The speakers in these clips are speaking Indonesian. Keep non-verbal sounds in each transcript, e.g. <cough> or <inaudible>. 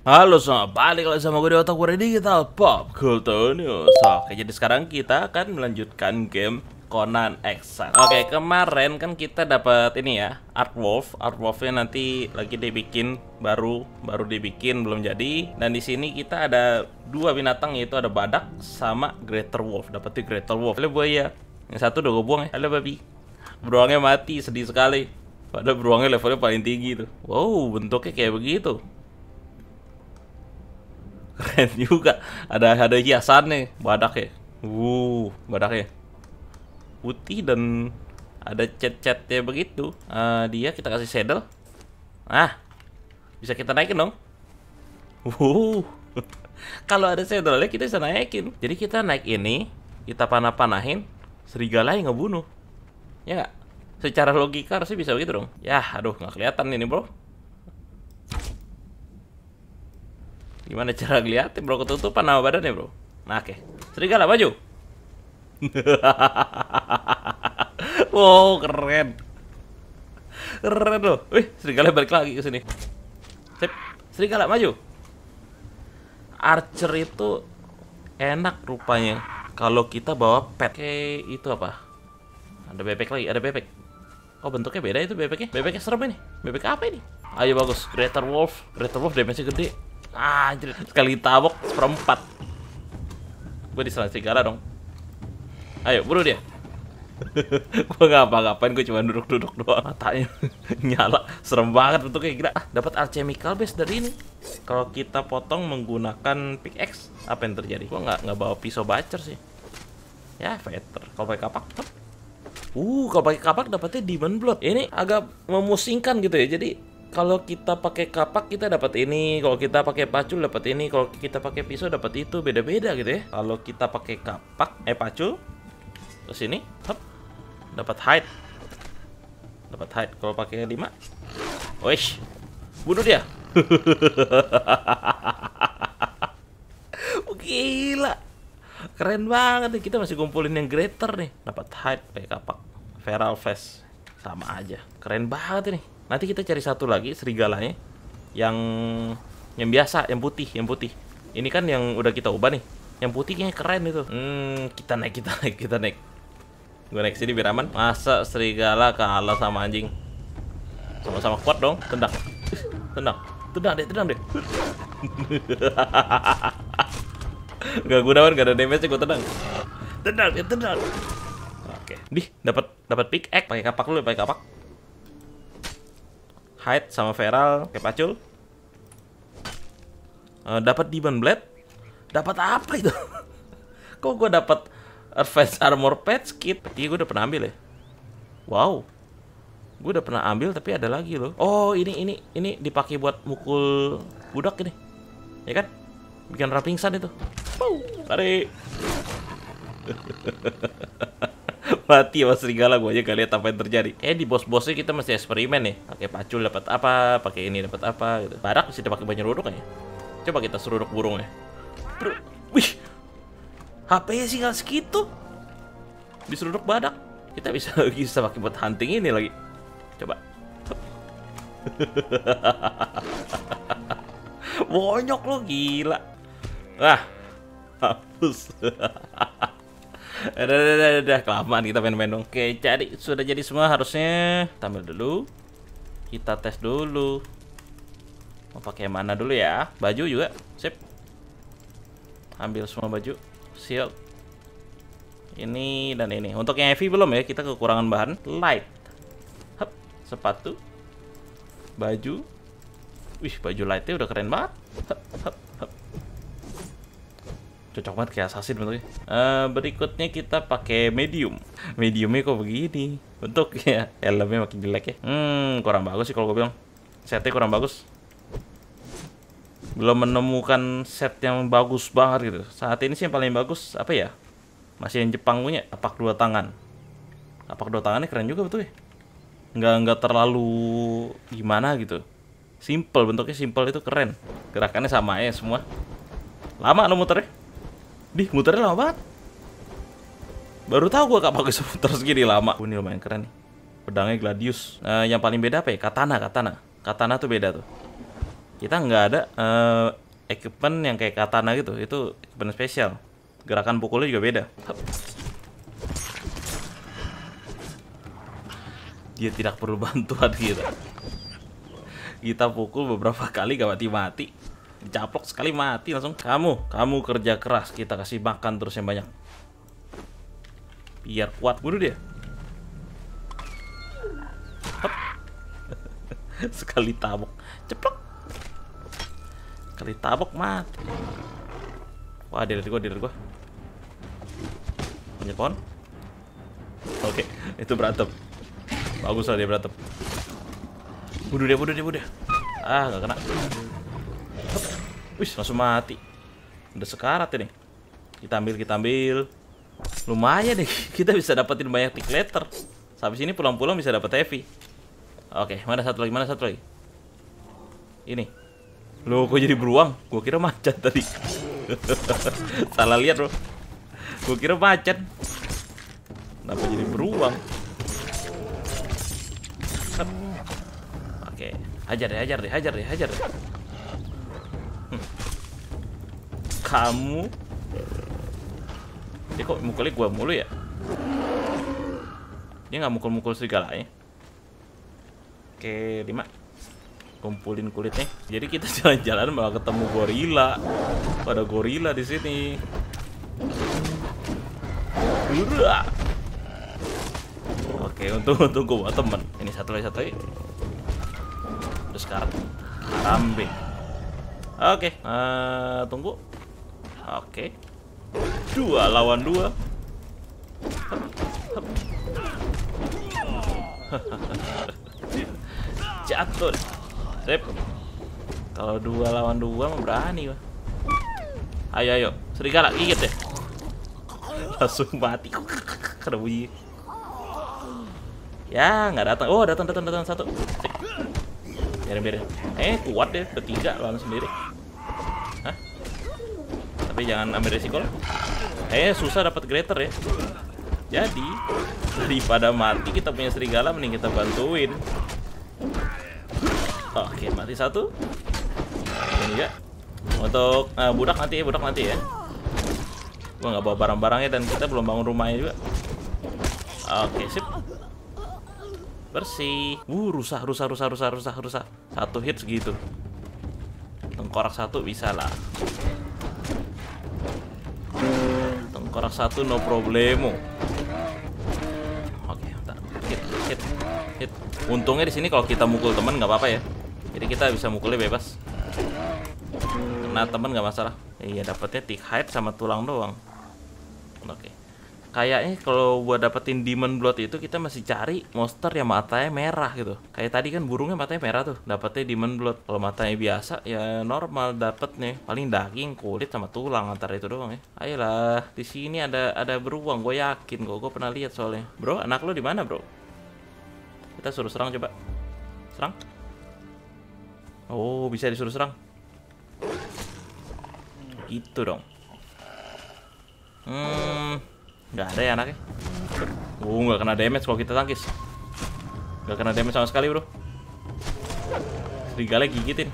Halo semua, balik lagi sama gue di Otak Gue Digital Pop Culture News Oke, jadi sekarang kita akan melanjutkan game Conan Exile Oke, kemarin kan kita dapat ini ya Art Wolf, Art Wolfnya nanti lagi dibikin baru, baru dibikin belum jadi Dan di sini kita ada dua binatang yaitu ada badak sama Greater Wolf Dapat di Greater Wolf, halo buaya Yang satu udah gue buang ya, halo babi Beruangnya mati, sedih sekali Padahal beruangnya levelnya paling tinggi tuh. Wow, bentuknya kayak begitu. Keren juga. Ada ada hiasan nih badak ya. Wuh, ya Putih dan ada cat-catnya begitu. Uh, dia kita kasih saddle. Ah, bisa kita naikin dong. Wuh. <laughs> Kalau ada saddle kita bisa naikin. Jadi kita naik ini, kita panah-panahin, serigala yang ngebunuh. Ya nggak? Secara logika harusnya bisa begitu dong. ya, aduh nggak kelihatan ini bro. Gimana cara ngeliatin bro ketutupan nama badannya bro? Nah oke, okay. serigala baju. <laughs> wow keren, keren loh. Wih serigala balik lagi ke sini. Sip, serigala maju. Archer itu enak rupanya kalau kita bawa pet. Oke, itu apa? Ada bebek lagi, ada bebek. Oh bentuknya beda itu bebeknya Bebeknya serem ini Bebek apa ini? Ayo bagus Greater Wolf Greater Wolf damage-nya gede ah, Anjir ah, Sekali tabok seperempat Gue diserang segala dong Ayo buru dia <laughs> Gue ngapa-ngapain gue cuma duduk-duduk doang Matanya <laughs> nyala Serem banget bentuknya gila ah, Dapat alchemical base dari ini Kalau kita potong menggunakan pickaxe Apa yang terjadi? Gue nggak bawa pisau bacer sih Ya veter Kalau pakai kapak Uh, kalau pakai kapak dapatnya Demon Blood. Ini agak memusingkan gitu ya. Jadi kalau kita pakai kapak kita dapat ini, kalau kita pakai pacul dapat ini, kalau kita pakai pisau dapat itu, beda-beda gitu ya. Kalau kita pakai kapak, eh pacul, ke sini, hop, dapat hide, dapat hide. Kalau pakai lima, Wesh. bunuh dia. <laughs> keren banget nih kita masih kumpulin yang greater nih dapat hype kayak eh, kapak feral face sama aja keren banget nih nanti kita cari satu lagi serigalanya yang yang biasa yang putih yang putih ini kan yang udah kita ubah nih yang putihnya keren itu hmm kita naik kita naik kita naik gue naik sini biar aman masa serigala kalah sama anjing sama-sama kuat dong tendang tendang tendang deh tendang deh <laughs> Gak gunawan, gak ada damage gue tenang. Tenang, ya tenang. Oke. Okay. Dih, dapat dapat pickaxe, pakai kapak dulu, pakai kapak. Hide sama feral, kayak pacul. Uh, eh, dapat Demon Blade. Dapat apa itu? <laughs> Kok gue dapat Advanced Armor Patch Kit? Iya, gue udah pernah ambil ya. Wow. Gue udah pernah ambil tapi ada lagi loh. Oh, ini ini ini dipakai buat mukul budak ini. Ya kan? Bikin rapingsan itu. Tarik. <laughs> Mati sama serigala gue aja kalian apa yang terjadi. Eh di bos-bosnya kita masih eksperimen nih. Pakai pacul dapat apa, pakai ini dapat apa gitu. Barak bisa dipakai banyak ruduk ya. Coba kita seruduk burungnya. Bro, wih. hp sih nggak segitu. Diseruduk badak. Kita bisa lagi <laughs> bisa pakai buat hunting ini lagi. Coba. <laughs> Bonyok lo gila. Wah, hapus. Udah, udah, udah, udah, kelamaan kita main-main dong. Oke, jadi sudah jadi semua harusnya. Ambil dulu. Kita tes dulu. Mau pakai mana dulu ya? Baju juga. Sip. Ambil semua baju. Shield. Ini dan ini. Untuk yang heavy belum ya, kita kekurangan bahan. Light. Hup. Sepatu. Baju. Wih, baju lightnya udah keren banget. Hup, hup cocok banget kayak assassin bentuknya. Uh, berikutnya kita pakai medium. Mediumnya kok begini? Bentuknya <laughs> elemnya makin jelek ya. Hmm, kurang bagus sih kalau gue bilang. Setnya kurang bagus. Belum menemukan set yang bagus banget gitu. Saat ini sih yang paling bagus apa ya? Masih yang Jepang punya, apak dua tangan. Apak dua tangannya keren juga betul ya. Nggak, nggak terlalu gimana gitu. Simple, bentuknya simple itu keren. Gerakannya sama ya semua. Lama lo muternya. Dih, muternya lama banget. Baru tahu gua gak pakai seputar segini lama. Ini lumayan keren nih. Pedangnya gladius. Uh, yang paling beda apa ya? Katana, katana. Katana tuh beda tuh. Kita nggak ada uh, equipment yang kayak katana gitu. Itu equipment spesial. Gerakan pukulnya juga beda. Dia tidak perlu <laughs> bantuan kita. Kita pukul beberapa kali gak mati-mati dicaplok sekali mati langsung kamu kamu kerja keras kita kasih makan terus yang banyak biar kuat bunuh dia <laughs> sekali tabok ceplok sekali tabok mati wah dia dari gua dia dari gua punya pohon oke okay. <laughs> itu berantem bagus lah dia berantem bunuh dia bunuh dia bunuh dia ah gak kena Wih, langsung mati. Udah sekarat ini. Kita ambil, kita ambil. Lumayan deh, <laughs> kita bisa dapetin banyak tick letter. Habis ini pulang-pulang bisa dapat heavy. Oke, mana satu lagi, mana satu lagi? Ini. Loh, kok jadi beruang? Gua kira macet <laughs> tadi. <laughs> Salah lihat, loh. Gua kira macet. Kenapa jadi beruang? Oke, hajar deh, hajar deh, hajar deh, hajar deh. Kamu? Dia kok mukulnya gua mulu ya? Dia gak mukul-mukul segala ya? Oke, lima kumpulin kulitnya. Jadi kita <laughs> jalan-jalan malah ketemu gorila. Pada gorila di sini. Ura. Oke, untung untung gue temen. Ini satu lagi satu lagi. Terus sekarang Rambing Oke, okay, uh, eh, tunggu. Oke. Okay. Dua lawan dua. <laughs> Jatuh. Sip. Kalau dua lawan dua mau berani, wah Ayo, ayo. Serigala gigit deh. <laughs> Langsung mati. Kena Ya, nggak datang. Oh, datang, datang, datang satu. Biarin, biarin. Eh, kuat deh. Bertiga lawan sendiri tapi jangan ambil resiko lah. Eh, susah dapat greater ya. Jadi, daripada mati kita punya serigala mending kita bantuin. Oke, mati satu. Ini ya. Untuk uh, budak nanti ya, budak nanti ya. Gua nggak bawa barang-barangnya dan kita belum bangun rumahnya juga. Oke, sip. Bersih. Wuh, rusak, rusak, rusak, rusak, rusak, rusak. Satu hit segitu. Tengkorak satu bisa lah. Orang satu no problemo. Oke, bentar. Hit, hit, hit. Untungnya di sini kalau kita mukul teman nggak apa-apa ya. Jadi kita bisa mukulnya bebas. Kena teman nggak masalah. Iya, dapetnya tik hide sama tulang doang. Oke kayaknya eh, kalau buat dapetin demon blood itu kita masih cari monster yang matanya merah gitu kayak tadi kan burungnya matanya merah tuh dapetnya demon blood kalau matanya biasa ya normal dapet nih paling daging kulit sama tulang antara itu doang ya ayolah di sini ada ada beruang gue yakin kok gue pernah lihat soalnya bro anak lo di mana bro kita suruh serang coba serang oh bisa disuruh serang gitu dong hmm Nggak ada ya anaknya. Uh, nggak kena damage kalau kita tangkis. Gak kena damage sama sekali, bro. Serigala gigitin.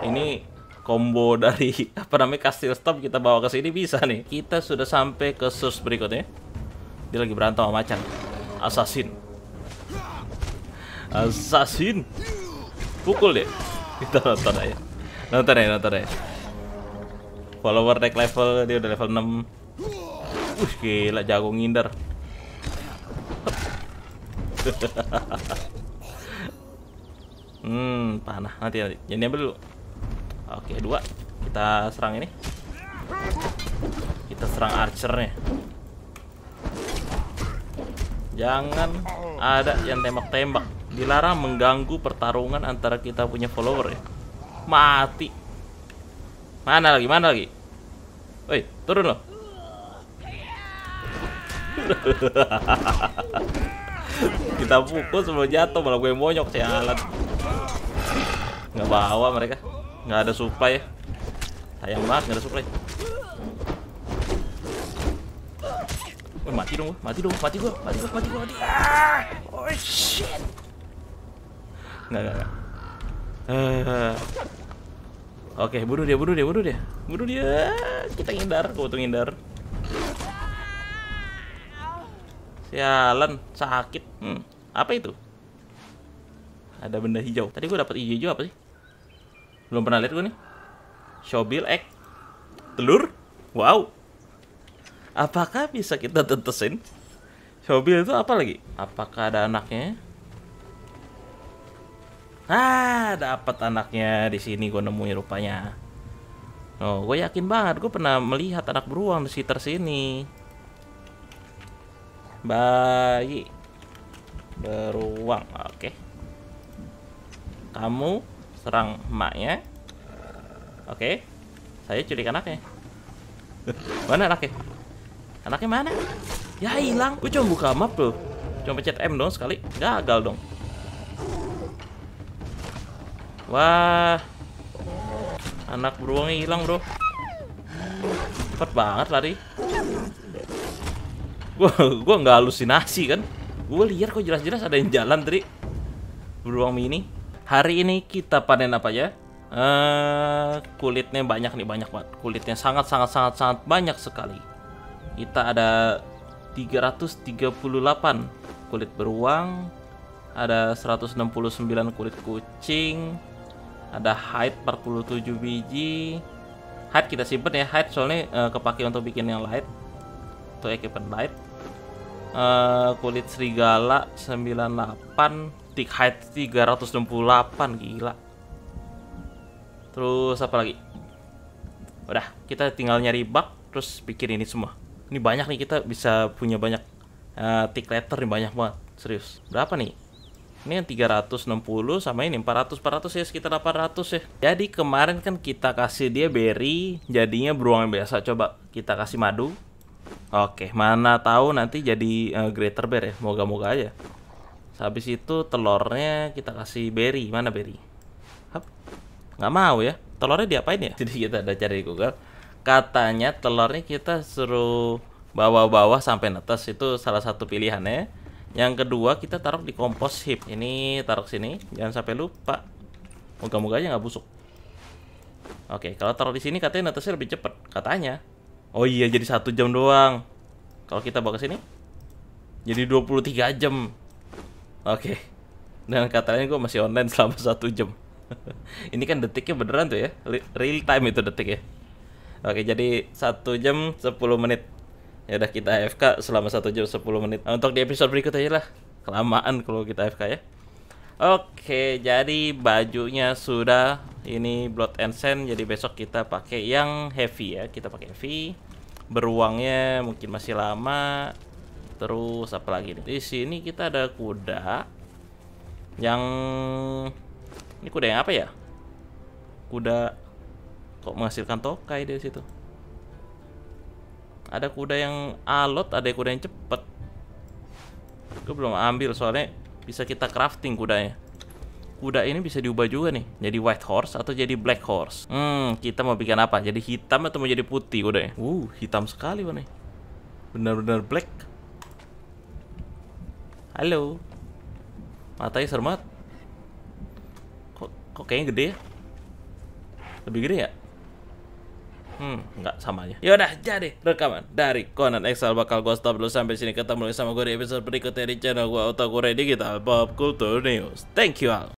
Ini combo <laughs> dari apa namanya kastil stop kita bawa ke sini bisa nih. Kita sudah sampai ke source berikutnya. Dia lagi berantem sama macan. Assassin. Assassin. Pukul deh. <laughs> Kita nonton aja. Nonton aja, nonton aja. Follower naik level, dia udah level 6. Wih, gila jago ngindar. hmm, panah nanti nanti. Jangan ambil dulu. Oke, dua. Kita serang ini. Kita serang archer archernya. Jangan ada yang tembak-tembak. Dilarang mengganggu pertarungan antara kita punya follower ya. Mati. Mana lagi? Mana lagi? Woi, turun loh. <laughs> Kita pukul sebelum jatuh malah gue monyok sialan. Nggak bawa mereka. Nggak ada supply. Sayang banget nggak ada supply. Woy, mati dong, mati dong, mati gue mati gua, mati gue mati. Oh shit. Nggak, nggak, eh. Oke, okay, bunuh dia, bunuh dia, bunuh dia. Bunuh dia. Kita ngindar, gua tuh ngindar. Sialan, sakit. Hmm. Apa itu? Ada benda hijau. Tadi gue dapat hijau apa sih? Belum pernah lihat gue nih. Shobil egg. Telur? Wow. Apakah bisa kita tentesin? Shobil itu apa lagi? Apakah ada anaknya? Ah, dapat anaknya di sini gue nemuin rupanya. Oh, gue yakin banget gue pernah melihat anak beruang di sekitar sini bayi beruang oke kamu serang emaknya oke saya culik anaknya mana anaknya anaknya mana ya hilang gue coba buka map loh coba pencet M dong sekali gagal dong wah anak beruangnya hilang bro cepet banget lari gue gak nggak halusinasi kan? Gue lihat kok jelas-jelas ada yang jalan tri Beruang mini. Hari ini kita panen apa ya? Uh, kulitnya banyak nih banyak banget kulitnya sangat sangat sangat sangat banyak sekali kita ada 338 kulit beruang ada 169 kulit kucing ada hide 47 biji hide kita simpen ya hide soalnya uh, kepake untuk bikin yang light satu equipment light uh, kulit serigala 98 tick height 368 gila terus apa lagi udah kita tinggal nyari bug terus pikir ini semua ini banyak nih kita bisa punya banyak uh, tick letter nih banyak banget serius berapa nih ini yang 360 sama ini 400 400 ya sekitar 800 ya jadi kemarin kan kita kasih dia berry jadinya beruang yang biasa coba kita kasih madu Oke, mana tahu nanti jadi uh, greater bear ya. Moga-moga aja. Habis itu telurnya kita kasih berry. Mana berry? Hap. Nggak mau ya. Telurnya diapain ya? <laughs> Jadi kita ada cari di Google. Katanya telurnya kita suruh bawa-bawa sampai netes itu salah satu pilihannya. Yang kedua kita taruh di kompos heap. Ini taruh sini, jangan sampai lupa. Moga-moga aja nggak busuk. Oke, kalau taruh di sini katanya netesnya lebih cepat. Katanya. Oh iya jadi satu jam doang. Kalau kita bawa ke sini jadi 23 jam. Oke. Okay. Dan katanya gue masih online selama <laughs> satu jam. <laughs> Ini kan detiknya beneran tuh ya. Real time itu detik ya. Oke, jadi satu jam 10 menit. Ya udah kita AFK selama satu jam 10 menit. Nah, untuk di episode berikut aja lah. Kelamaan kalau kita AFK ya. Oke, jadi bajunya sudah ini blood and sand jadi besok kita pakai yang heavy ya kita pakai heavy beruangnya mungkin masih lama terus apa lagi nih di sini kita ada kuda yang ini kuda yang apa ya kuda kok menghasilkan tokai di situ ada kuda yang alot ada kuda yang cepet gue belum ambil soalnya bisa kita crafting kudanya kuda ini bisa diubah juga nih jadi white horse atau jadi black horse hmm kita mau bikin apa jadi hitam atau mau jadi putih ya. uh hitam sekali mana benar-benar black halo matanya serem banget kok, kok kayaknya gede ya lebih gede ya Hmm, nggak sama aja. Yaudah, jadi rekaman dari Conan Excel bakal gue stop dulu sampai sini. Ketemu lagi sama gue di episode berikutnya di channel gue Otaku Ready kita Pop Culture News. Thank you all.